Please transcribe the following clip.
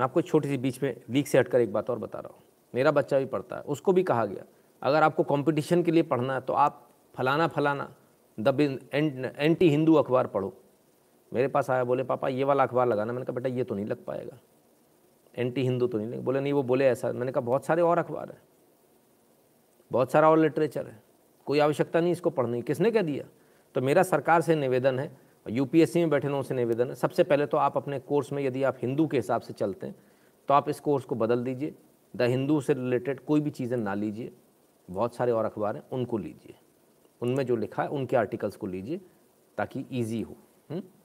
मैं आपको छोटी सी बीच में लीक से हटकर एक बात और बता रहा हूँ मेरा बच्चा भी पढ़ता है उसको भी कहा गया अगर आपको कंपटीशन के लिए पढ़ना है तो आप फलाना फलाना द एंटी हिंदू अखबार पढ़ो मेरे पास आया बोले पापा ये वाला अखबार लगाना मैंने कहा बेटा ये तो नहीं लग पाएगा एंटी हिंदू तो नहीं लग बोले नहीं वो बोले ऐसा मैंने कहा बहुत सारे और अखबार हैं बहुत सारा और लिटरेचर है कोई आवश्यकता नहीं इसको पढ़ने की किसने कह दिया तो मेरा सरकार से निवेदन है यूपीएससी में बैठे लोगों से निवेदन है सबसे पहले तो आप अपने कोर्स में यदि आप हिंदू के हिसाब से चलते हैं तो आप इस कोर्स को बदल दीजिए द हिंदू से रिलेटेड कोई भी चीज़ें ना लीजिए बहुत सारे और अखबार हैं उनको लीजिए उनमें जो लिखा है उनके आर्टिकल्स को लीजिए ताकि ईजी हो हुँ? हम्म?